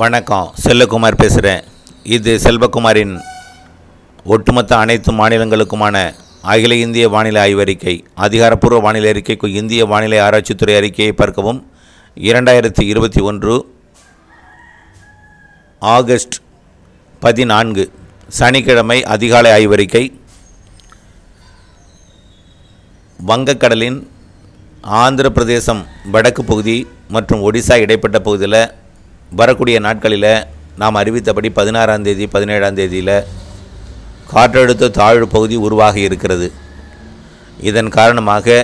வணக்கம் செல்லகுமார் பேசுகிறேன் இது செல்வகுமாரின் ஒட்டுமொத்த அனைத்து மாநிலங்களுக்குமான அகில இந்திய வானிலை ஆய்வறிக்கை அதிகாரப்பூர்வ வானிலை அறிக்கைக்கு இந்திய வானிலை ஆராய்ச்சித்துறை அறிக்கையை பார்க்கவும் இரண்டாயிரத்தி இருபத்தி ஒன்று ஆகஸ்ட் பதினான்கு சனிக்கிழமை அதிகாலை ஆய்வறிக்கை வங்கக்கடலின் ஆந்திர பிரதேசம் வடக்கு பகுதி மற்றும் ஒடிசா இடைப்பட்ட பகுதியில் வரக்கூடிய நாட்களில் நாம் அறிவித்தபடி பதினாறாம் தேதி பதினேழாம் தேதியில் காற்றழுத்த தாழ்வு பகுதி உருவாகி இருக்கிறது இதன் காரணமாக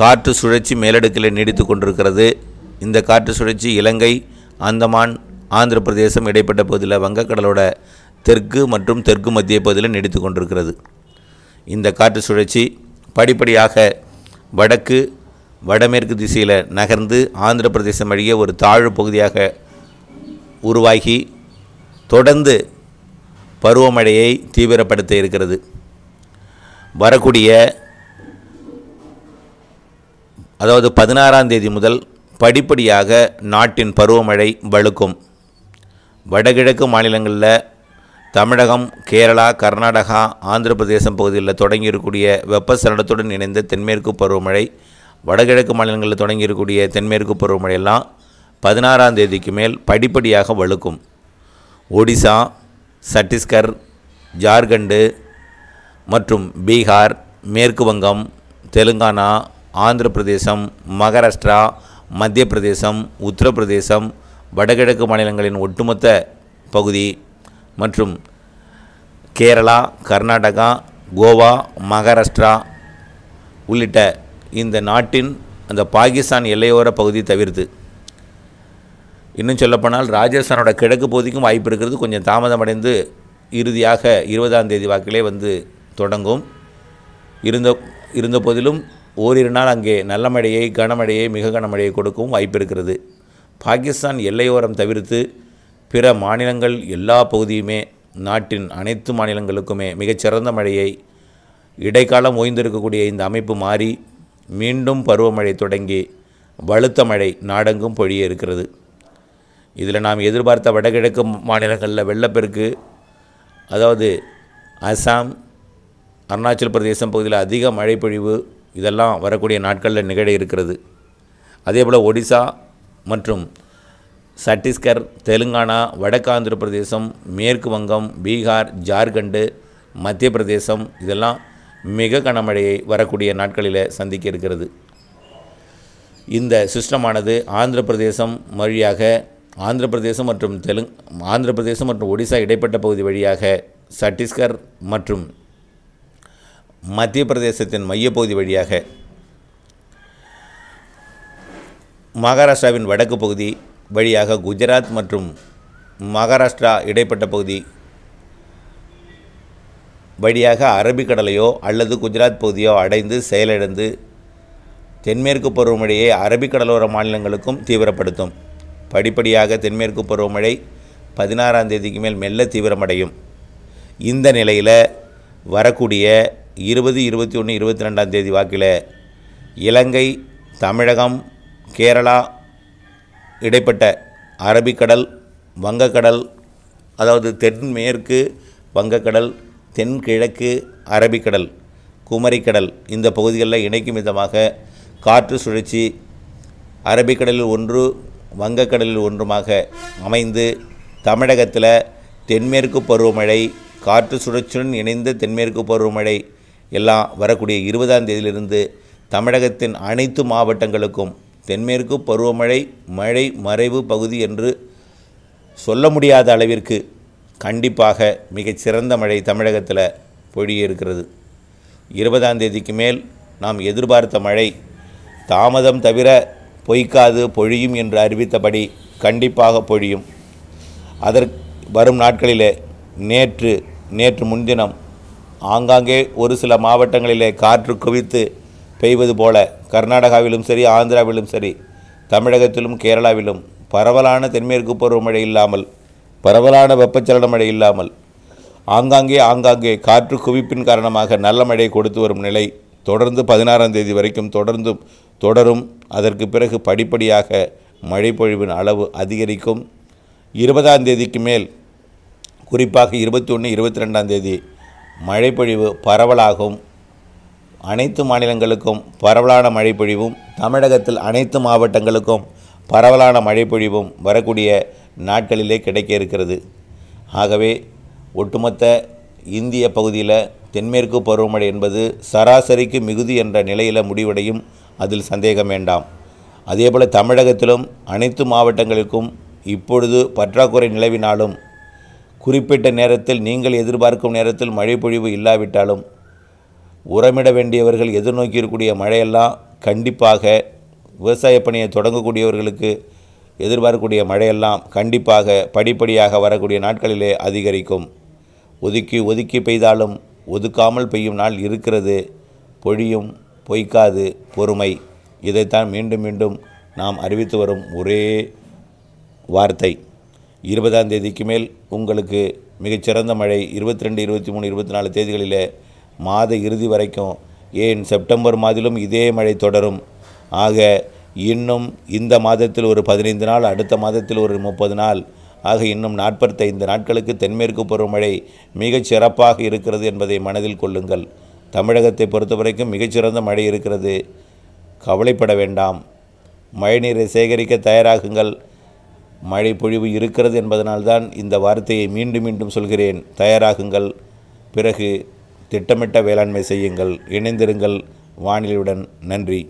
காற்று சுழற்சி மேலடுக்கில் நீடித்து கொண்டிருக்கிறது இந்த காற்று சுழற்சி இலங்கை அந்தமான் ஆந்திர பிரதேசம் இடைப்பட்ட பகுதியில் வங்கக்கடலோட தெற்கு மற்றும் தெற்கு மத்திய பகுதியில் நீடித்து கொண்டிருக்கிறது இந்த காற்று சுழற்சி படிப்படியாக வடக்கு வடமேற்கு திசையில் நகர்ந்து ஆந்திர பிரதேசம் வழியே ஒரு தாழ்வு பகுதியாக உருவாகி தொடர்ந்து பருவமழையை தீவிரப்படுத்த இருக்கிறது வரக்கூடிய அதாவது பதினாறாம் தேதி முதல் படிப்படியாக நாட்டின் பருவமழை வலுக்கும் வடகிழக்கு மாநிலங்களில் தமிழகம் கேரளா கர்நாடகா ஆந்திர பிரதேசம் பகுதியில் தொடங்கியிருக்கூடிய வெப்பசலனத்துடன் இணைந்த தென்மேற்கு பருவமழை வடகிழக்கு மாநிலங்களில் தொடங்கியிருக்கூடிய தென்மேற்கு பருவமழையெல்லாம் பதினாறாம் தேதிக்கு மேல் படிப்படியாக வலுக்கும் ஒடிசா சட்டீஸ்கர் ஜார்க்கண்டு மற்றும் பீகார் மேற்கு வங்கம் தெலுங்கானா ஆந்திர பிரதேசம் மகாராஷ்டிரா மத்திய பிரதேசம் உத்தரப்பிரதேசம் வடகிழக்கு மாநிலங்களின் ஒட்டுமொத்த பகுதி மற்றும் கேரளா கர்நாடகா கோவா மகாராஷ்டிரா உள்ளிட்ட இந்த நாட்டின் அந்த பாகிஸ்தான் எல்லையோர பகுதி தவிர்த்து இன்னும் சொல்லப்போனால் ராஜஸ்தானோட கிழக்கு பகுதிக்கும் வாய்ப்பு இருக்கிறது கொஞ்சம் தாமதமடைந்து இறுதியாக இருபதாம் தேதி வாக்கிலே வந்து தொடங்கும் இருந்த இருந்த போதிலும் ஓரிரு நாள் அங்கே நல்ல மழையை கனமழையை மிக கனமழையை கொடுக்கவும் வாய்ப்பு இருக்கிறது பாகிஸ்தான் எல்லையோரம் தவிர்த்து பிற மாநிலங்கள் எல்லா பகுதியுமே நாட்டின் அனைத்து மாநிலங்களுக்குமே மிகச்சிறந்த மழையை இடைக்காலம் ஓய்ந்திருக்கக்கூடிய இந்த அமைப்பு மாறி மீண்டும் பருவமழை தொடங்கி வலுத்த மழை நாடெங்கும் பொழிய இருக்கிறது இதில் நாம் எதிர்பார்த்த வடகிழக்கு மாநிலங்களில் வெள்ளப்பெருக்கு அதாவது அசாம் அருணாச்சல் பிரதேசம் பகுதியில் அதிக மழைப்பொழிவு இதெல்லாம் வரக்கூடிய நாட்களில் நிகழ இருக்கிறது அதே போல் ஒடிசா மற்றும் சட்டீஸ்கர் தெலுங்கானா வடக்காந்திர பிரதேசம் மேற்கு வங்கம் பீகார் ஜார்க்கண்டு மத்திய பிரதேசம் இதெல்லாம் மிக கனமழையை வரக்கூடிய நாட்களில் சந்திக்க இருக்கிறது இந்த சிஸ்டமானது ஆந்திர பிரதேசம் வழியாக ஆந்திர பிரதேசம் மற்றும் தெலுங் ஆந்திர பிரதேசம் மற்றும் ஒடிசா இடைப்பட்ட பகுதி வழியாக சட்டீஸ்கர் மற்றும் மத்திய பிரதேசத்தின் மையப்பகுதி வழியாக மகாராஷ்டிராவின் வடக்கு பகுதி வழியாக குஜராத் மற்றும் மகாராஷ்டிரா இடைப்பட்ட பகுதி வழியாக அரபிக்கடலையோ அல்லது குஜராத் பகுதியோ அடைந்து செயலிழந்து தென்மேற்கு பருவமழையை அரபிக்கடலோர மாநிலங்களுக்கும் தீவிரப்படுத்தும் படிப்படியாக தென்மேற்கு பருவமழை பதினாறாம் தேதிக்கு மேல் மெல்ல தீவிரமடையும் இந்த நிலையில் வரக்கூடிய இருபது இருபத்தி ஒன்று இருபத்தி ரெண்டாம் தேதி வாக்கில் இலங்கை தமிழகம் கேரளா இடைப்பட்ட அரபிக்கடல் வங்கக்கடல் அதாவது தென்மேற்கு வங்கக்கடல் தென்கிழக்கு அரபிக்கடல் குமரிக்கடல் இந்த பகுதிகளில் இணைக்கும் விதமாக காற்று சுழற்சி அரபிக்கடலில் ஒன்று வங்கக்கடலில் ஒன்றுமாக அமைந்து தமிழகத்தில் தென்மேற்கு பருவமழை காற்று சுழற்சியுடன் இணைந்த தென்மேற்கு பருவமழை எல்லாம் வரக்கூடிய இருபதாம் தேதியிலிருந்து தமிழகத்தின் அனைத்து மாவட்டங்களுக்கும் தென்மேற்கு பருவமழை மழை மறைவு பகுதி என்று சொல்ல முடியாத அளவிற்கு கண்டிப்பாக மிகச் சிறந்த மழை தமிழகத்தில் பொழியிருக்கிறது இருபதாம் தேதிக்கு மேல் நாம் எதிர்பார்த்த மழை தாமதம் தவிர பொய்க்காது பொழியும் என்று அறிவித்தபடி கண்டிப்பாக பொழியும் அதற்கு வரும் நாட்களிலே நேற்று நேற்று முன்தினம் ஆங்காங்கே ஒரு சில மாவட்டங்களிலே காற்று குவித்து பெய்வது போல கர்நாடகாவிலும் சரி ஆந்திராவிலும் சரி தமிழகத்திலும் கேரளாவிலும் பரவலான தென்மேற்கு பருவமழை இல்லாமல் பரவலான வெப்பச்சலன மழை இல்லாமல் ஆங்காங்கே ஆங்காங்கே காற்று குவிப்பின் காரணமாக நல்ல மழை கொடுத்து வரும் நிலை தொடர்ந்து பதினாறாம் தேதி வரைக்கும் தொடர்ந்து தொடரும் அதற்கு பிறகு படிப்படியாக மழைப்பொழிவின் அளவு அதிகரிக்கும் இருபதாம் தேதிக்கு மேல் குறிப்பாக இருபத்தி ஒன்று இருபத்தி ரெண்டாம் தேதி மழைப்பொழிவு பரவலாகும் அனைத்து மாநிலங்களுக்கும் பரவலான மழைப்பொழிவும் தமிழகத்தில் அனைத்து மாவட்டங்களுக்கும் பரவலான மழைப்பொழிவும் வரக்கூடிய நாட்களிலே கிடைக்க இருக்கிறது ஆகவே ஒட்டுமொத்த இந்திய பகுதியில் தென்மேற்கு பருவமழை என்பது சராசரிக்கு மிகுதி என்ற நிலையில் முடிவடையும் அதில் சந்தேகம் வேண்டாம் அதேபோல் தமிழகத்திலும் அனைத்து மாவட்டங்களுக்கும் இப்பொழுது பற்றாக்குறை நிலவினாலும் குறிப்பிட்ட நேரத்தில் நீங்கள் எதிர்பார்க்கும் நேரத்தில் மழை பொழிவு இல்லாவிட்டாலும் உரமிட வேண்டியவர்கள் எதிர்நோக்கி இருக்கக்கூடிய மழையெல்லாம் கண்டிப்பாக விவசாய பணியை தொடங்கக்கூடியவர்களுக்கு எதிர்பார்க்கக்கூடிய மழையெல்லாம் கண்டிப்பாக படிப்படியாக வரக்கூடிய நாட்களிலே அதிகரிக்கும் ஒதுக்கி ஒதுக்கி பெய்தாலும் ஒதுக்காமல் பெய்யும் நாள் இருக்கிறது பொழியும் பொய்க்காது பொறுமை இதைத்தான் மீண்டும் மீண்டும் நாம் அறிவித்து வரும் ஒரே வார்த்தை இருபதாம் தேதிக்கு மேல் உங்களுக்கு மிகச்சிறந்த மழை இருபத்தி ரெண்டு இருபத்தி மூணு இருபத்தி நாலு தேதிகளில் மாத இறுதி வரைக்கும் ஏன் செப்டம்பர் மாதிலும் இதே மழை தொடரும் ஆக இன்னும் இந்த மாதத்தில் ஒரு பதினைந்து நாள் அடுத்த மாதத்தில் ஒரு முப்பது நாள் ஆக இன்னும் நாற்பத்தைந்து நாட்களுக்கு தென்மேற்கு பருவமழை மிகச் சிறப்பாக இருக்கிறது என்பதை மனதில் கொள்ளுங்கள் தமிழகத்தை பொறுத்தவரைக்கும் மிகச்சிறந்த மழை இருக்கிறது கவலைப்பட வேண்டாம் மழைநீரை சேகரிக்க தயாராகுங்கள் மழை பொழிவு இருக்கிறது என்பதனால்தான் இந்த வார்த்தையை மீண்டும் மீண்டும் சொல்கிறேன் தயாராகுங்கள் பிறகு திட்டமிட்ட வேளாண்மை செய்யுங்கள் இணைந்திருங்கள் வானிலையுடன் நன்றி